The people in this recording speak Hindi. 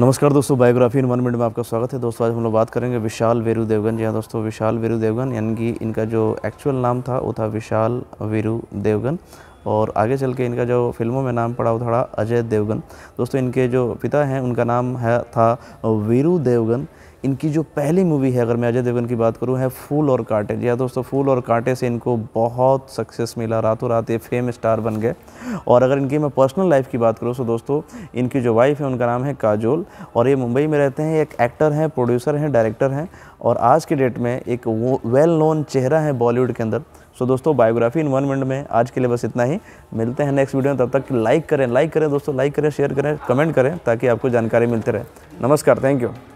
नमस्कार दोस्तों बायोग्राफी इन्वायरमेंट में आपका स्वागत है दोस्तों आज हम लोग बात करेंगे विशाल वेरू देवगन जी हाँ दोस्तों विशाल वेरू देवगन यानी कि इनका जो एक्चुअल नाम था वो था विशाल वेरू देवगन और आगे चल के इनका जो फिल्मों में नाम पड़ा वो थोड़ा अजय देवगन दोस्तों इनके जो पिता हैं उनका नाम है था वीरू देवगन इनकी जो पहली मूवी है अगर मैं अजय देवगन की बात करूँ है फूल और कांटे जी हाँ दोस्तों फूल और कांटे से इनको बहुत सक्सेस मिला रातों रात ये फेम स्टार बन गए और अगर इनकी मैं पर्सनल लाइफ की बात करूँ तो दोस्तों इनकी जो वाइफ है उनका नाम है काजोल और ये मुंबई में रहते हैं एक एक्टर हैं प्रोड्यूसर हैं डायरेक्टर हैं और आज के डेट में एक वेल नोन चेहरा है बॉलीवुड के अंदर सो दोस्तों बायोग्राफी इन वन मिनट में आज के लिए बस इतना ही मिलते हैं नेक्स्ट वीडियो में तब तक लाइक करें लाइक करें दोस्तों लाइक करें शेयर करें कमेंट करें ताकि आपको जानकारी मिलते रहे नमस्कार थैंक यू